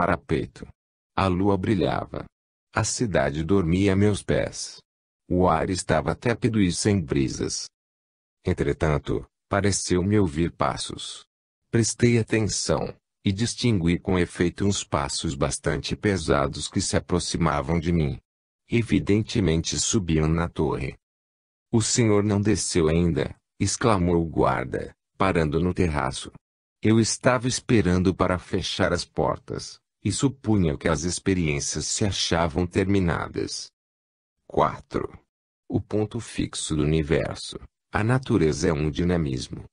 parapeito. A lua brilhava. A cidade dormia a meus pés. O ar estava tépido e sem brisas. Entretanto, pareceu-me ouvir passos. Prestei atenção, e distingui com efeito uns passos bastante pesados que se aproximavam de mim. Evidentemente subiam na torre. O senhor não desceu ainda, exclamou o guarda, parando no terraço. Eu estava esperando para fechar as portas e supunha que as experiências se achavam terminadas. 4. O ponto fixo do universo. A natureza é um dinamismo.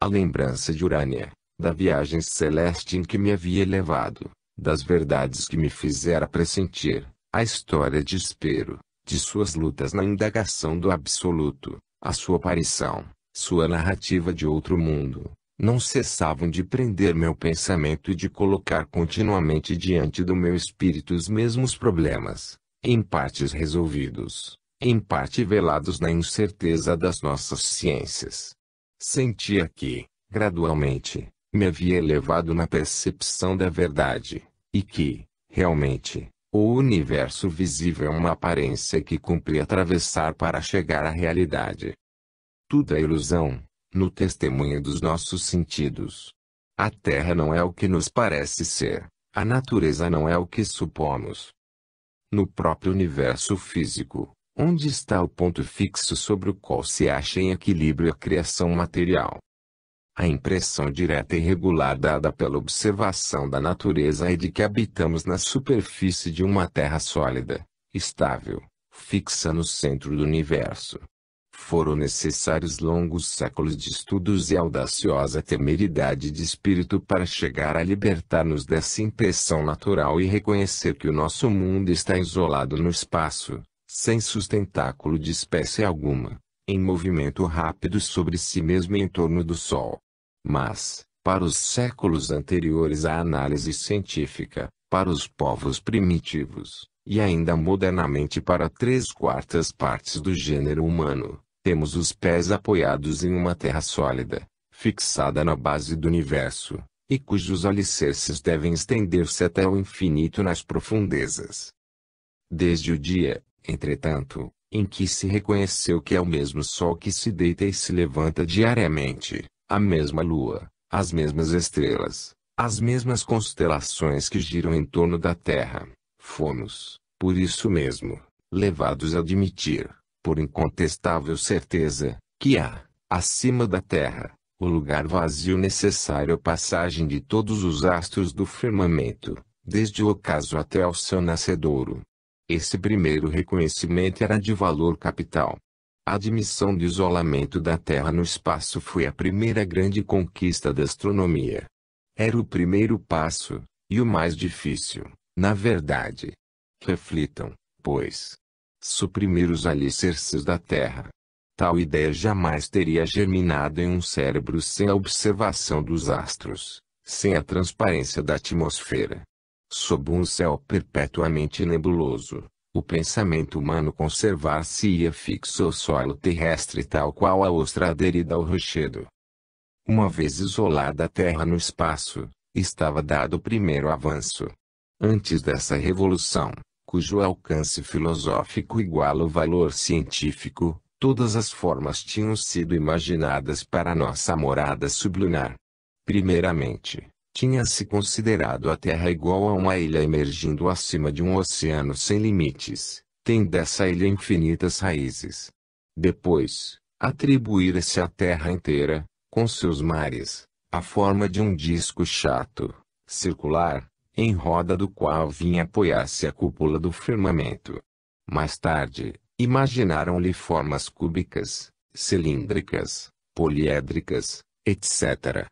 A lembrança de Urânia, da viagem celeste em que me havia levado, das verdades que me fizera pressentir, a história de Espero, de suas lutas na indagação do absoluto, a sua aparição, sua narrativa de outro mundo, não cessavam de prender meu pensamento e de colocar continuamente diante do meu espírito os mesmos problemas, em partes resolvidos, em parte velados na incerteza das nossas ciências. Sentia que, gradualmente, me havia elevado na percepção da verdade, e que, realmente, o universo visível é uma aparência que cumpre atravessar para chegar à realidade. Tudo é ilusão, no testemunho dos nossos sentidos. A Terra não é o que nos parece ser, a natureza não é o que supomos. No próprio universo físico, onde está o ponto fixo sobre o qual se acha em equilíbrio a criação material? A impressão direta e regular dada pela observação da natureza é de que habitamos na superfície de uma terra sólida, estável, fixa no centro do universo foram necessários longos séculos de estudos e audaciosa temeridade de espírito para chegar a libertar-nos dessa impressão natural e reconhecer que o nosso mundo está isolado no espaço, sem sustentáculo de espécie alguma, em movimento rápido sobre si mesmo em torno do Sol. Mas, para os séculos anteriores à análise científica, para os povos primitivos, e ainda modernamente para três quartas partes do gênero humano, temos os pés apoiados em uma terra sólida, fixada na base do universo, e cujos alicerces devem estender-se até o infinito nas profundezas. Desde o dia, entretanto, em que se reconheceu que é o mesmo Sol que se deita e se levanta diariamente, a mesma Lua, as mesmas estrelas, as mesmas constelações que giram em torno da Terra, fomos, por isso mesmo, levados a admitir por incontestável certeza, que há, acima da terra, o lugar vazio necessário à passagem de todos os astros do firmamento, desde o ocaso até ao seu nascedouro. Esse primeiro reconhecimento era de valor capital. A admissão do isolamento da Terra no espaço foi a primeira grande conquista da astronomia. Era o primeiro passo, e o mais difícil, na verdade. Reflitam, pois, suprimir os alicerces da terra. Tal ideia jamais teria germinado em um cérebro sem a observação dos astros, sem a transparência da atmosfera. Sob um céu perpetuamente nebuloso, o pensamento humano conservar-se-ia fixo ao solo terrestre tal qual a ostra aderida ao rochedo. Uma vez isolada a Terra no espaço, estava dado o primeiro avanço. Antes dessa revolução, cujo alcance filosófico iguala o valor científico, todas as formas tinham sido imaginadas para nossa morada sublunar. Primeiramente, tinha-se considerado a Terra igual a uma ilha emergindo acima de um oceano sem limites, tendo essa ilha infinitas raízes. Depois, atribuir-se à Terra inteira, com seus mares, a forma de um disco chato, circular, em roda do qual vinha apoiar-se a cúpula do firmamento. Mais tarde, imaginaram-lhe formas cúbicas, cilíndricas, poliédricas, etc.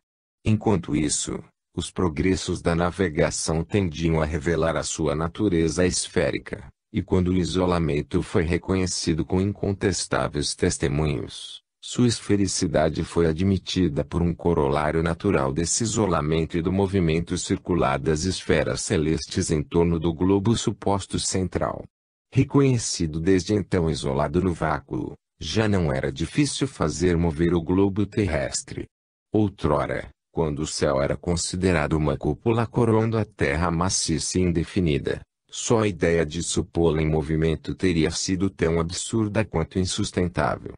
Enquanto isso, os progressos da navegação tendiam a revelar a sua natureza esférica, e quando o isolamento foi reconhecido com incontestáveis testemunhos, sua esfericidade foi admitida por um corolário natural desse isolamento e do movimento circular das esferas celestes em torno do globo suposto central. Reconhecido desde então isolado no vácuo, já não era difícil fazer mover o globo terrestre. Outrora, quando o céu era considerado uma cúpula coroando a terra maciça e indefinida, só a ideia de supô-la em movimento teria sido tão absurda quanto insustentável.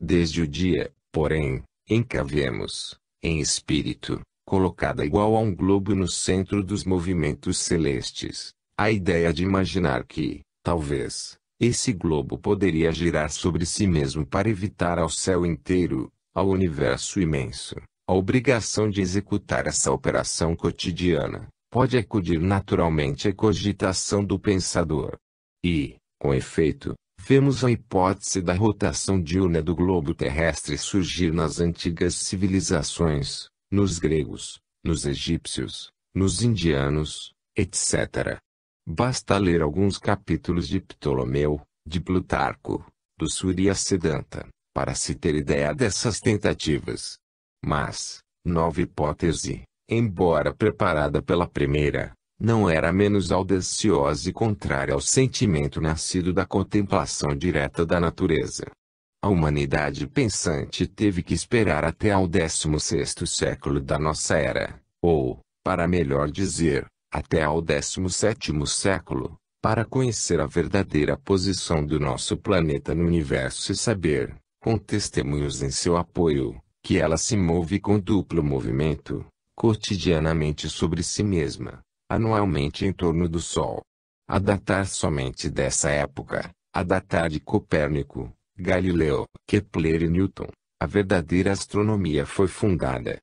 Desde o dia, porém, em que a vemos, em espírito, colocada igual a um globo no centro dos movimentos celestes, a ideia de imaginar que, talvez, esse globo poderia girar sobre si mesmo para evitar ao céu inteiro, ao universo imenso, a obrigação de executar essa operação cotidiana, pode acudir naturalmente à cogitação do pensador. E, com efeito, vemos a hipótese da rotação diurna do globo terrestre surgir nas antigas civilizações, nos gregos, nos egípcios, nos indianos, etc. Basta ler alguns capítulos de Ptolomeu, de Plutarco, do Surya Sedanta, para se ter ideia dessas tentativas. Mas, nova hipótese, embora preparada pela primeira, não era menos audaciosa e contrária ao sentimento nascido da contemplação direta da natureza. A humanidade pensante teve que esperar até ao 16 século da nossa era, ou, para melhor dizer, até ao 17 século, para conhecer a verdadeira posição do nosso planeta no universo e saber, com testemunhos em seu apoio, que ela se move com duplo movimento, cotidianamente sobre si mesma anualmente em torno do Sol. A datar é somente dessa época, a datar de Copérnico, Galileu, Kepler e Newton, a verdadeira astronomia foi fundada.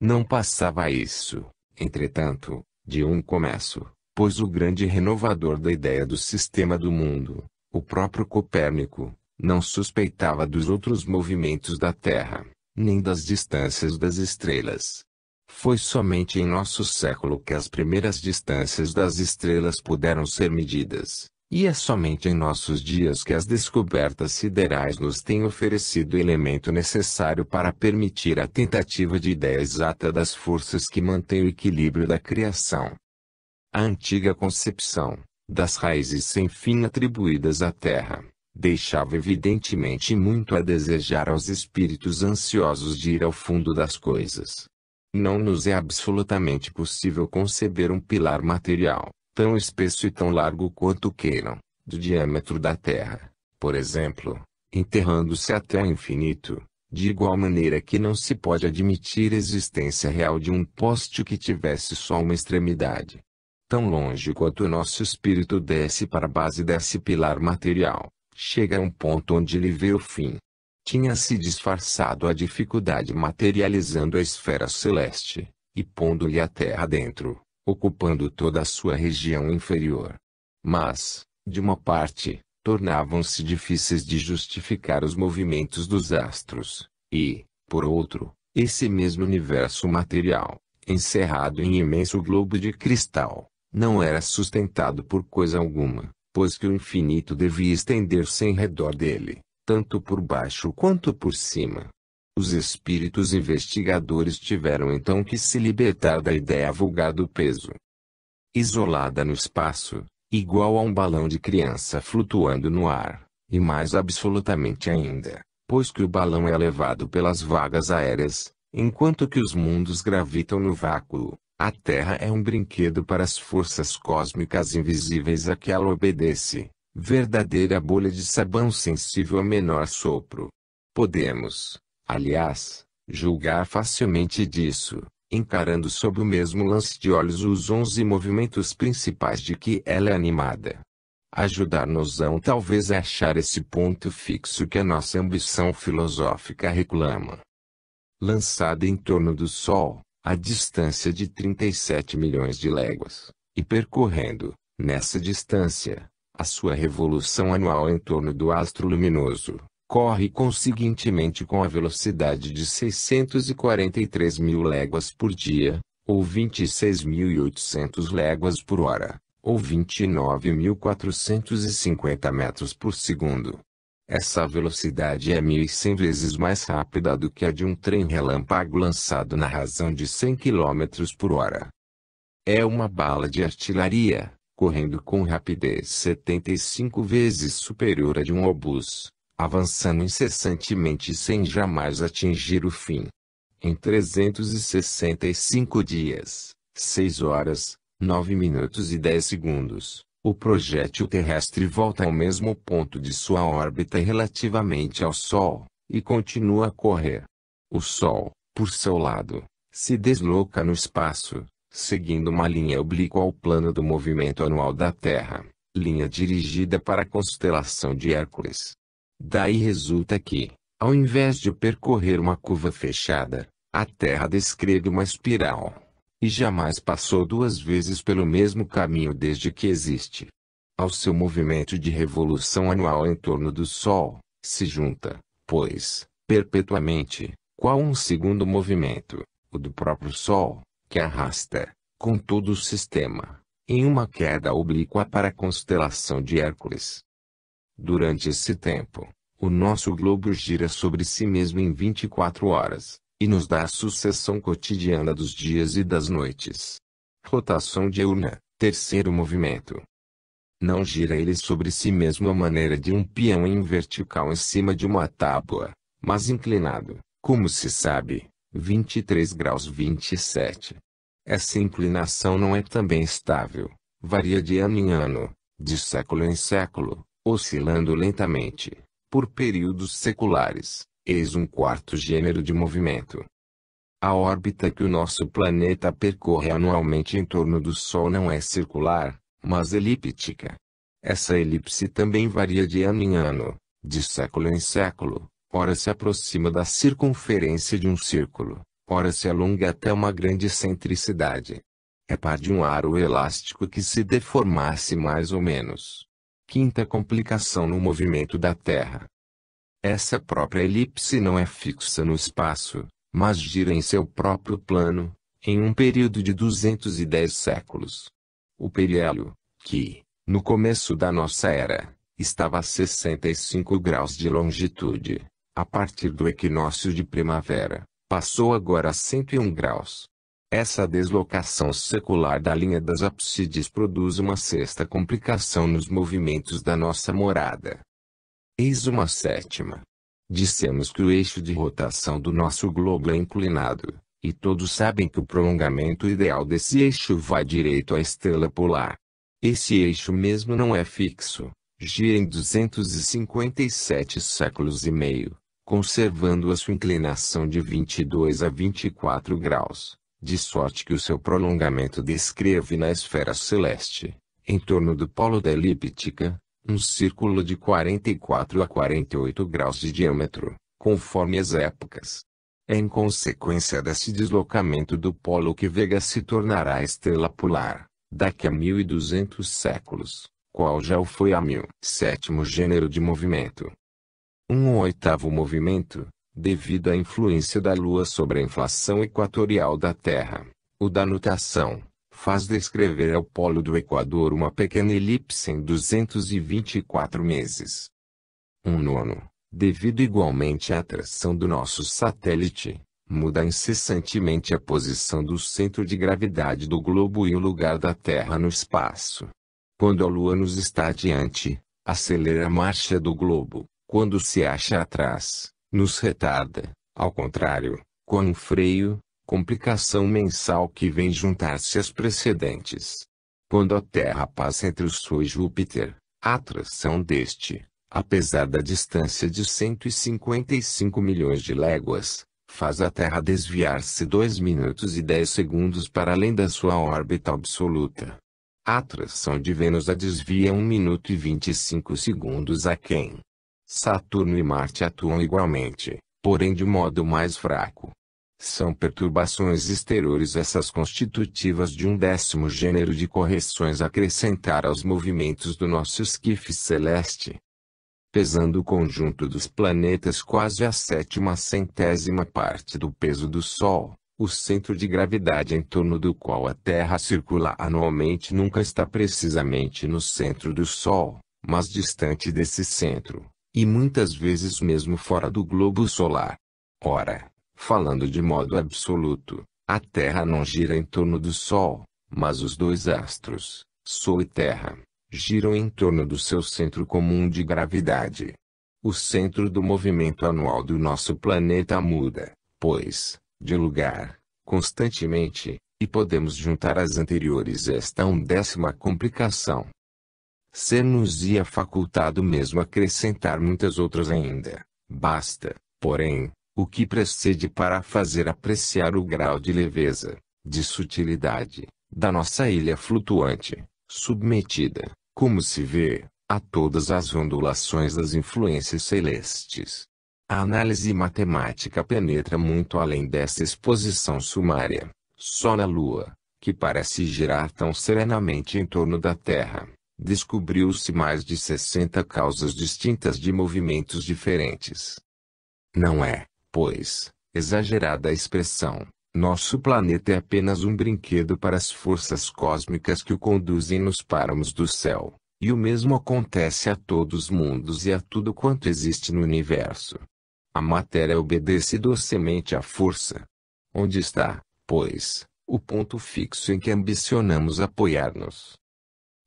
Não passava isso, entretanto, de um começo, pois o grande renovador da ideia do sistema do mundo, o próprio Copérnico, não suspeitava dos outros movimentos da Terra, nem das distâncias das estrelas. Foi somente em nosso século que as primeiras distâncias das estrelas puderam ser medidas, e é somente em nossos dias que as descobertas siderais nos têm oferecido o elemento necessário para permitir a tentativa de ideia exata das forças que mantêm o equilíbrio da criação. A antiga concepção, das raízes sem fim atribuídas à Terra, deixava evidentemente muito a desejar aos espíritos ansiosos de ir ao fundo das coisas. Não nos é absolutamente possível conceber um pilar material, tão espesso e tão largo quanto queiram, do diâmetro da Terra, por exemplo, enterrando-se até o infinito, de igual maneira que não se pode admitir a existência real de um poste que tivesse só uma extremidade. Tão longe quanto o nosso espírito desce para a base desse pilar material, chega a um ponto onde ele vê o fim, tinha se disfarçado a dificuldade materializando a esfera celeste, e pondo-lhe a terra dentro, ocupando toda a sua região inferior. Mas, de uma parte, tornavam-se difíceis de justificar os movimentos dos astros, e, por outro, esse mesmo universo material, encerrado em imenso globo de cristal, não era sustentado por coisa alguma, pois que o infinito devia estender-se em redor dele, tanto por baixo quanto por cima. Os espíritos investigadores tiveram então que se libertar da ideia vulgar do peso. Isolada no espaço, igual a um balão de criança flutuando no ar, e mais absolutamente ainda, pois que o balão é levado pelas vagas aéreas, enquanto que os mundos gravitam no vácuo, a Terra é um brinquedo para as forças cósmicas invisíveis a que ela obedece, verdadeira bolha de sabão sensível ao menor sopro. Podemos, aliás, julgar facilmente disso, encarando sob o mesmo lance de olhos os onze movimentos principais de que ela é animada. Ajudar-nos-ão talvez a achar esse ponto fixo que a nossa ambição filosófica reclama. Lançada em torno do Sol, a distância de 37 milhões de léguas, e percorrendo, nessa distância, a sua revolução anual em torno do astro luminoso corre conseguintemente com a velocidade de 643 mil léguas por dia, ou 26.800 léguas por hora, ou 29.450 metros por segundo. Essa velocidade é 1.100 vezes mais rápida do que a de um trem relâmpago lançado na razão de 100 km por hora. É uma bala de artilharia, correndo com rapidez 75 vezes superior à de um obus, avançando incessantemente sem jamais atingir o fim. Em 365 dias, 6 horas, 9 minutos e 10 segundos, o projétil terrestre volta ao mesmo ponto de sua órbita relativamente ao Sol, e continua a correr. O Sol, por seu lado, se desloca no espaço, seguindo uma linha oblíqua ao plano do movimento anual da Terra, linha dirigida para a constelação de Hércules. Daí resulta que, ao invés de percorrer uma curva fechada, a Terra descreve uma espiral, e jamais passou duas vezes pelo mesmo caminho desde que existe. Ao seu movimento de revolução anual em torno do Sol, se junta, pois, perpetuamente, qual um segundo movimento, o do próprio Sol, que arrasta, com todo o sistema, em uma queda oblíqua para a constelação de Hércules. Durante esse tempo, o nosso globo gira sobre si mesmo em 24 horas, e nos dá a sucessão cotidiana dos dias e das noites. Rotação de Urna, terceiro movimento. Não gira ele sobre si mesmo à maneira de um peão em vertical em cima de uma tábua, mas inclinado, como se sabe, 23 graus 27, essa inclinação não é também estável, varia de ano em ano, de século em século, oscilando lentamente, por períodos seculares, eis um quarto gênero de movimento. A órbita que o nosso planeta percorre anualmente em torno do Sol não é circular, mas elíptica. Essa elipse também varia de ano em ano, de século em século, ora se aproxima da circunferência de um círculo, ora se alonga até uma grande excentricidade. É par de um aro elástico que se deformasse mais ou menos. Quinta complicação no movimento da Terra. Essa própria elipse não é fixa no espaço, mas gira em seu próprio plano, em um período de 210 séculos. O periélio, que, no começo da nossa era, estava a 65 graus de longitude, a partir do equinócio de primavera, passou agora a 101 graus. Essa deslocação secular da linha das apsides produz uma sexta complicação nos movimentos da nossa morada. Eis uma sétima. Dissemos que o eixo de rotação do nosso globo é inclinado, e todos sabem que o prolongamento ideal desse eixo vai direito à estrela polar. Esse eixo mesmo não é fixo, gira em 257 séculos e meio conservando a sua inclinação de 22 a 24 graus, de sorte que o seu prolongamento descreve na esfera celeste, em torno do polo da elíptica, um círculo de 44 a 48 graus de diâmetro, conforme as épocas. É em consequência desse deslocamento do polo que Vega se tornará estrela polar, daqui a 1200 séculos, qual já o foi a mil. Sétimo gênero de movimento um oitavo movimento, devido à influência da Lua sobre a inflação equatorial da Terra. O da nutação, faz descrever ao polo do Equador uma pequena elipse em 224 meses. Um nono, devido igualmente à atração do nosso satélite, muda incessantemente a posição do centro de gravidade do globo e o lugar da Terra no espaço. Quando a Lua nos está adiante, acelera a marcha do globo, quando se acha atrás, nos retarda, ao contrário, com um freio, complicação mensal que vem juntar-se às precedentes. Quando a Terra passa entre o Sol e Júpiter, a atração deste, apesar da distância de 155 milhões de léguas, faz a Terra desviar-se 2 minutos e 10 segundos para além da sua órbita absoluta. A atração de Vênus a desvia 1 minuto e 25 segundos a quem? Saturno e Marte atuam igualmente, porém de modo mais fraco. São perturbações exteriores essas constitutivas de um décimo gênero de correções a acrescentar aos movimentos do nosso esquife celeste. Pesando o conjunto dos planetas quase a sétima centésima parte do peso do Sol, o centro de gravidade em torno do qual a Terra circula anualmente nunca está precisamente no centro do Sol, mas distante desse centro. E muitas vezes mesmo fora do globo solar. Ora, falando de modo absoluto, a Terra não gira em torno do Sol, mas os dois astros, Sol e Terra, giram em torno do seu centro comum de gravidade. O centro do movimento anual do nosso planeta muda, pois, de lugar, constantemente, e podemos juntar as anteriores esta undécima complicação ser-nos-ia facultado mesmo acrescentar muitas outras ainda. Basta, porém, o que precede para fazer apreciar o grau de leveza, de sutilidade, da nossa ilha flutuante, submetida, como se vê, a todas as ondulações das influências celestes. A análise matemática penetra muito além dessa exposição sumária, só na Lua, que parece girar tão serenamente em torno da Terra, descobriu-se mais de 60 causas distintas de movimentos diferentes. Não é, pois, exagerada a expressão, nosso planeta é apenas um brinquedo para as forças cósmicas que o conduzem nos páramos do céu, e o mesmo acontece a todos os mundos e a tudo quanto existe no universo. A matéria obedece docemente à força. Onde está, pois, o ponto fixo em que ambicionamos apoiar-nos?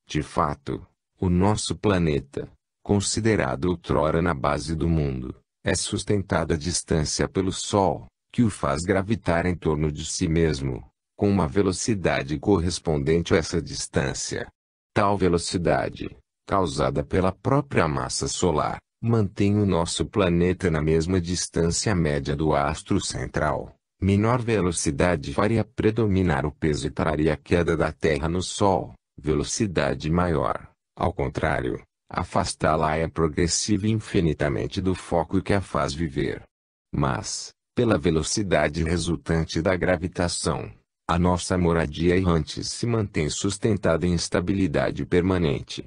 De fato, o nosso planeta, considerado outrora na base do mundo, é sustentado à distância pelo Sol, que o faz gravitar em torno de si mesmo, com uma velocidade correspondente a essa distância. Tal velocidade, causada pela própria massa solar, mantém o nosso planeta na mesma distância média do astro central. Menor velocidade faria predominar o peso e traria a queda da Terra no Sol, velocidade maior. Ao contrário, afastá-la é progressiva infinitamente do foco que a faz viver. Mas, pela velocidade resultante da gravitação, a nossa moradia errante se mantém sustentada em estabilidade permanente.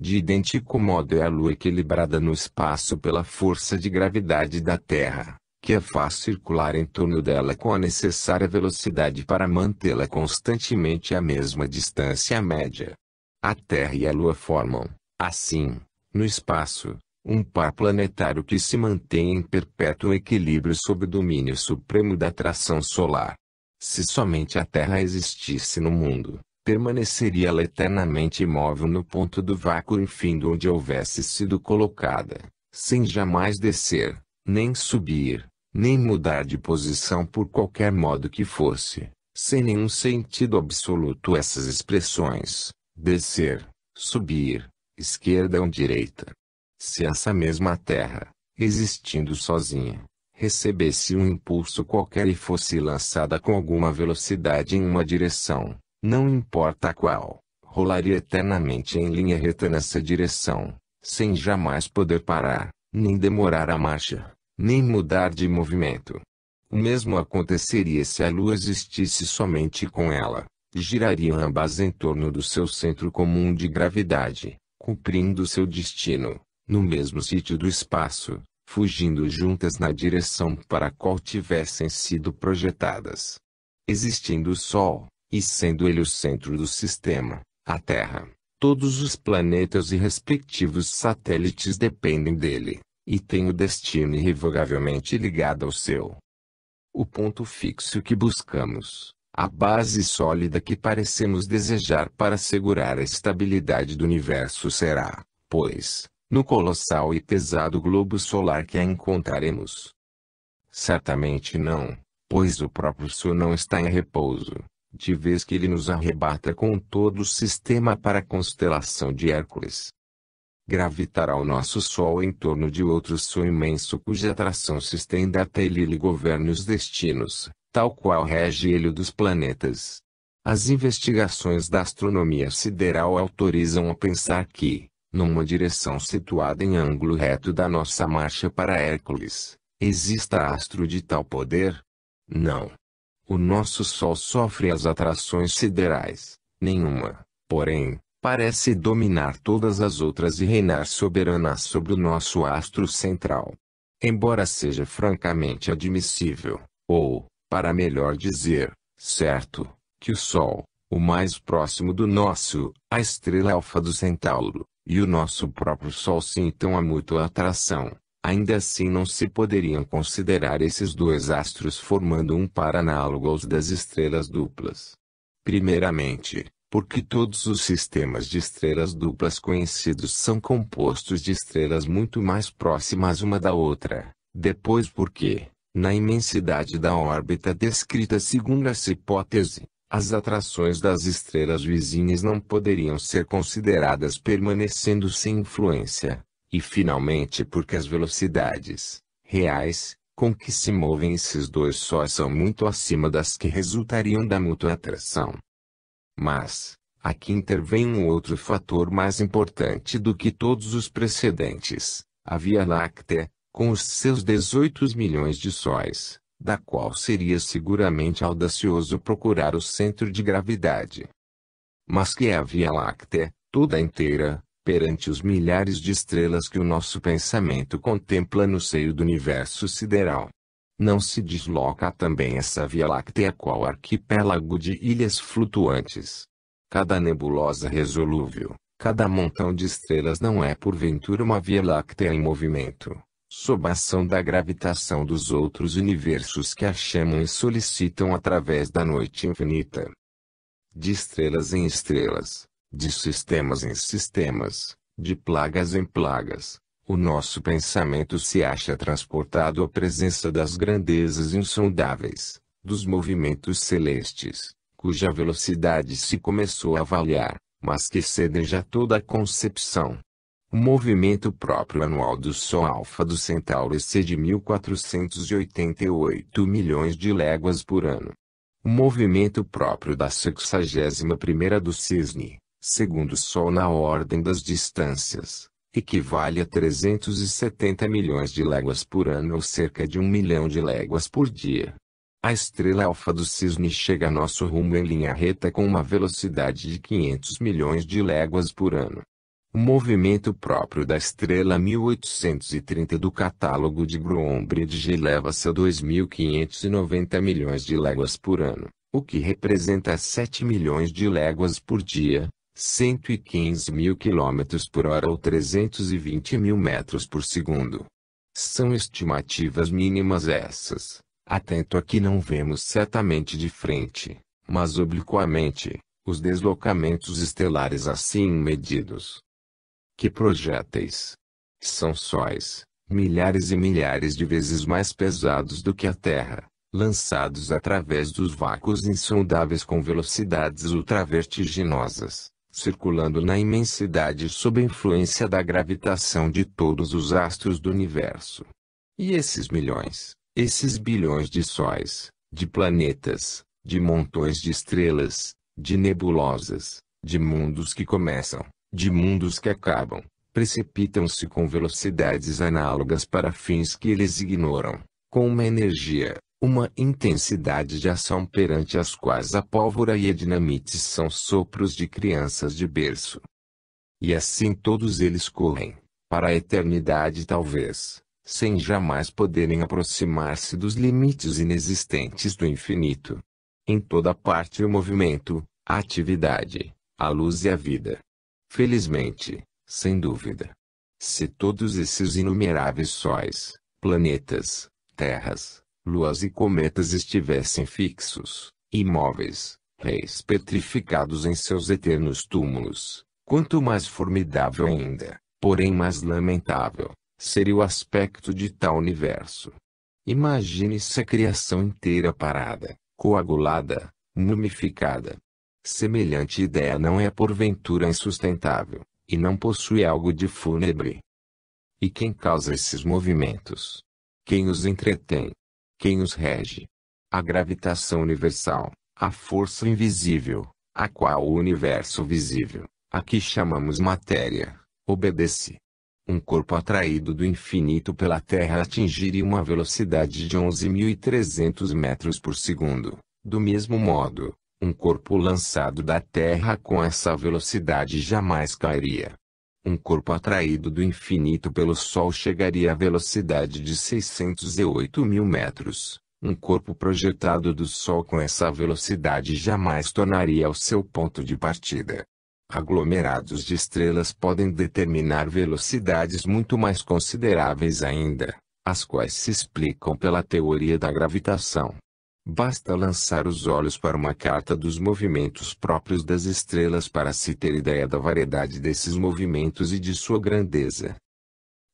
De idêntico modo é a Lua equilibrada no espaço pela força de gravidade da Terra que a é faz circular em torno dela com a necessária velocidade para mantê-la constantemente à mesma distância média. A Terra e a Lua formam, assim, no espaço, um par planetário que se mantém em perpétuo equilíbrio sob o domínio supremo da atração solar. Se somente a Terra existisse no mundo, permaneceria ela eternamente imóvel no ponto do vácuo infindo onde houvesse sido colocada, sem jamais descer, nem subir, nem mudar de posição por qualquer modo que fosse, sem nenhum sentido absoluto essas expressões, descer, subir, esquerda ou direita. Se essa mesma terra, existindo sozinha, recebesse um impulso qualquer e fosse lançada com alguma velocidade em uma direção, não importa qual, rolaria eternamente em linha reta nessa direção, sem jamais poder parar, nem demorar a marcha nem mudar de movimento. O mesmo aconteceria se a Lua existisse somente com ela, girariam ambas em torno do seu centro comum de gravidade, cumprindo seu destino, no mesmo sítio do espaço, fugindo juntas na direção para a qual tivessem sido projetadas. Existindo o Sol, e sendo ele o centro do sistema, a Terra, todos os planetas e respectivos satélites dependem dele e tem o destino irrevogavelmente ligado ao seu. O ponto fixo que buscamos, a base sólida que parecemos desejar para assegurar a estabilidade do universo será, pois, no colossal e pesado globo solar que a encontraremos. Certamente não, pois o próprio Sol não está em repouso, de vez que ele nos arrebata com todo o sistema para a constelação de Hércules gravitará o nosso Sol em torno de outro Sol imenso cuja atração se estende até ele e lhe governe os destinos, tal qual rege ele dos planetas. As investigações da astronomia sideral autorizam a pensar que, numa direção situada em ângulo reto da nossa marcha para Hércules, exista astro de tal poder? Não. O nosso Sol sofre as atrações siderais, nenhuma, porém, parece dominar todas as outras e reinar soberana sobre o nosso astro central. Embora seja francamente admissível, ou, para melhor dizer, certo, que o Sol, o mais próximo do nosso, a estrela alfa do Centauro, e o nosso próprio Sol sintam a mútua atração, ainda assim não se poderiam considerar esses dois astros formando um par análogo aos das estrelas duplas. Primeiramente, porque todos os sistemas de estrelas duplas conhecidos são compostos de estrelas muito mais próximas uma da outra, depois porque, na imensidade da órbita descrita segundo essa hipótese, as atrações das estrelas vizinhas não poderiam ser consideradas permanecendo sem influência, e finalmente porque as velocidades reais com que se movem esses dois sóis são muito acima das que resultariam da mútua atração. Mas, aqui intervém um outro fator mais importante do que todos os precedentes, a Via Láctea, com os seus 18 milhões de sóis, da qual seria seguramente audacioso procurar o centro de gravidade. Mas que é a Via Láctea, toda inteira, perante os milhares de estrelas que o nosso pensamento contempla no seio do universo sideral não se desloca também essa Via Láctea qual arquipélago de ilhas flutuantes. Cada nebulosa resolúvel, cada montão de estrelas não é porventura uma Via Láctea em movimento, sob a ação da gravitação dos outros universos que a chamam e solicitam através da noite infinita. De estrelas em estrelas, de sistemas em sistemas, de plagas em plagas, o nosso pensamento se acha transportado à presença das grandezas insondáveis, dos movimentos celestes, cuja velocidade se começou a avaliar, mas que cedem já toda a concepção. O movimento próprio anual do Sol alfa do Centauro excede 1.488 milhões de léguas por ano. O movimento próprio da 61 primeira do Cisne, segundo o Sol na ordem das distâncias, equivale a 370 milhões de léguas por ano ou cerca de um milhão de léguas por dia. A estrela alfa do cisne chega a nosso rumo em linha reta com uma velocidade de 500 milhões de léguas por ano. O movimento próprio da estrela 1830 do catálogo de Groombridge eleva-se a 2.590 milhões de léguas por ano, o que representa 7 milhões de léguas por dia, 115 mil quilômetros por hora ou 320 mil metros por segundo. São estimativas mínimas essas. Atento a que não vemos certamente de frente, mas obliquamente, os deslocamentos estelares assim medidos. Que projéteis! São sóis, milhares e milhares de vezes mais pesados do que a Terra, lançados através dos vácuos insondáveis com velocidades ultravertiginosas circulando na imensidade sob a influência da gravitação de todos os astros do universo. E esses milhões, esses bilhões de sóis, de planetas, de montões de estrelas, de nebulosas, de mundos que começam, de mundos que acabam, precipitam-se com velocidades análogas para fins que eles ignoram, com uma energia, uma intensidade de ação perante as quais a pólvora e a dinamite são sopros de crianças de berço. E assim todos eles correm, para a eternidade talvez, sem jamais poderem aproximar-se dos limites inexistentes do infinito. Em toda parte o movimento, a atividade, a luz e a vida. Felizmente, sem dúvida. Se todos esses inumeráveis sóis, planetas, terras, luas e cometas estivessem fixos, imóveis, reis petrificados em seus eternos túmulos, quanto mais formidável ainda, porém mais lamentável, seria o aspecto de tal universo. Imagine-se a criação inteira parada, coagulada, mumificada. Semelhante ideia não é porventura insustentável, e não possui algo de fúnebre. E quem causa esses movimentos? Quem os entretém? Quem os rege? A gravitação universal, a força invisível, a qual o universo visível, a que chamamos matéria, obedece. Um corpo atraído do infinito pela Terra atingiria uma velocidade de 11.300 metros por segundo. Do mesmo modo, um corpo lançado da Terra com essa velocidade jamais cairia um corpo atraído do infinito pelo Sol chegaria à velocidade de 608 mil metros. Um corpo projetado do Sol com essa velocidade jamais tornaria ao seu ponto de partida. Aglomerados de estrelas podem determinar velocidades muito mais consideráveis ainda, as quais se explicam pela teoria da gravitação. Basta lançar os olhos para uma carta dos movimentos próprios das estrelas para se ter ideia da variedade desses movimentos e de sua grandeza.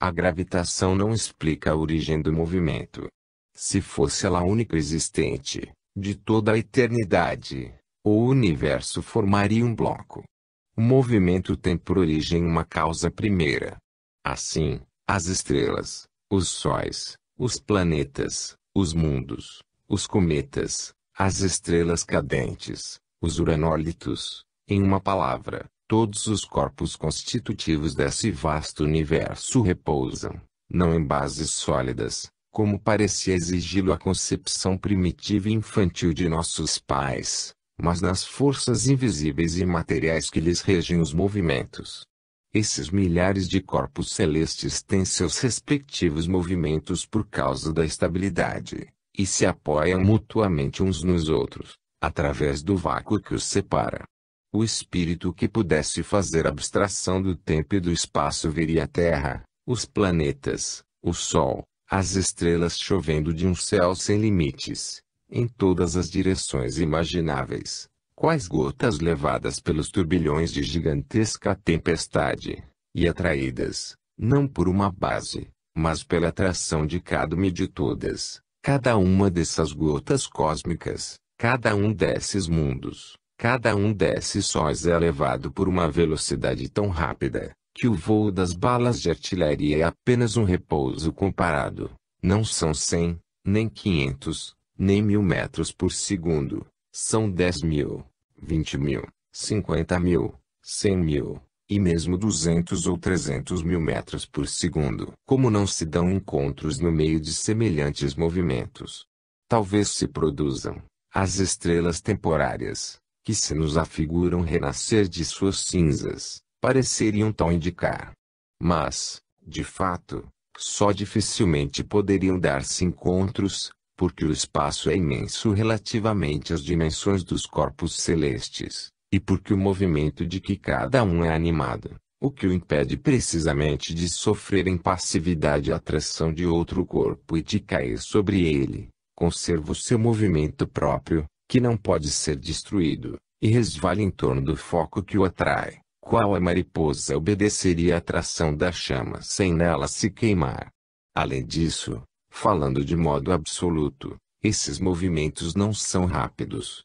A gravitação não explica a origem do movimento. Se fosse ela a única existente, de toda a eternidade, o universo formaria um bloco. O movimento tem por origem uma causa primeira. Assim, as estrelas, os sóis, os planetas, os mundos, os cometas, as estrelas cadentes, os uranólitos, em uma palavra, todos os corpos constitutivos desse vasto universo repousam, não em bases sólidas, como parecia exigi-lo a concepção primitiva e infantil de nossos pais, mas nas forças invisíveis e materiais que lhes regem os movimentos. Esses milhares de corpos celestes têm seus respectivos movimentos por causa da estabilidade, e se apoiam mutuamente uns nos outros, através do vácuo que os separa. O espírito que pudesse fazer abstração do tempo e do espaço veria a Terra, os planetas, o Sol, as estrelas chovendo de um céu sem limites, em todas as direções imagináveis, quais gotas levadas pelos turbilhões de gigantesca tempestade, e atraídas, não por uma base, mas pela atração de cada uma de todas, Cada uma dessas gotas cósmicas, cada um desses mundos, cada um desses sóis é levado por uma velocidade tão rápida, que o voo das balas de artilharia é apenas um repouso comparado. Não são 100, nem 500, nem mil metros por segundo. São 10 mil, 20 mil, 50 mil, 100 mil e mesmo 200 ou 300 mil metros por segundo. Como não se dão encontros no meio de semelhantes movimentos? Talvez se produzam as estrelas temporárias, que se nos afiguram renascer de suas cinzas, pareceriam tal indicar. Mas, de fato, só dificilmente poderiam dar-se encontros, porque o espaço é imenso relativamente às dimensões dos corpos celestes. E porque o movimento de que cada um é animado, o que o impede precisamente de sofrer em passividade a atração de outro corpo e de cair sobre ele, conserva o seu movimento próprio, que não pode ser destruído, e resvale em torno do foco que o atrai, qual a mariposa obedeceria à atração da chama sem nela se queimar. Além disso, falando de modo absoluto, esses movimentos não são rápidos.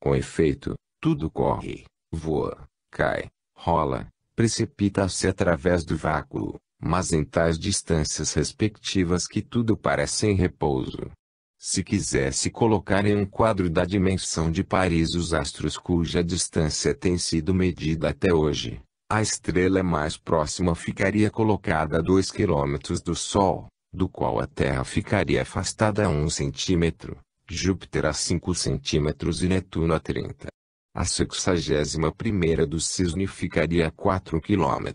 Com efeito, tudo corre, voa, cai, rola, precipita-se através do vácuo, mas em tais distâncias respectivas que tudo parece em repouso. Se quisesse colocar em um quadro da dimensão de Paris os astros cuja distância tem sido medida até hoje, a estrela mais próxima ficaria colocada a 2 km do Sol, do qual a Terra ficaria afastada a 1 cm, Júpiter a 5 cm e Netuno a 30. A sexagésima primeira do cisne ficaria a 4 km,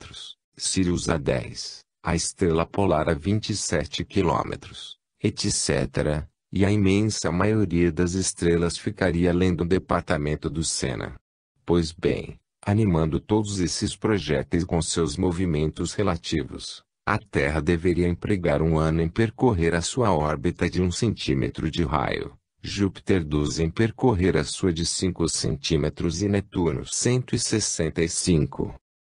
Sirius a 10, a estrela polar a 27 km, etc., e a imensa maioria das estrelas ficaria além do departamento do Sena. Pois bem, animando todos esses projéteis com seus movimentos relativos, a Terra deveria empregar um ano em percorrer a sua órbita de um centímetro de raio. Júpiter 12 em percorrer a sua de 5 centímetros e Netuno 165.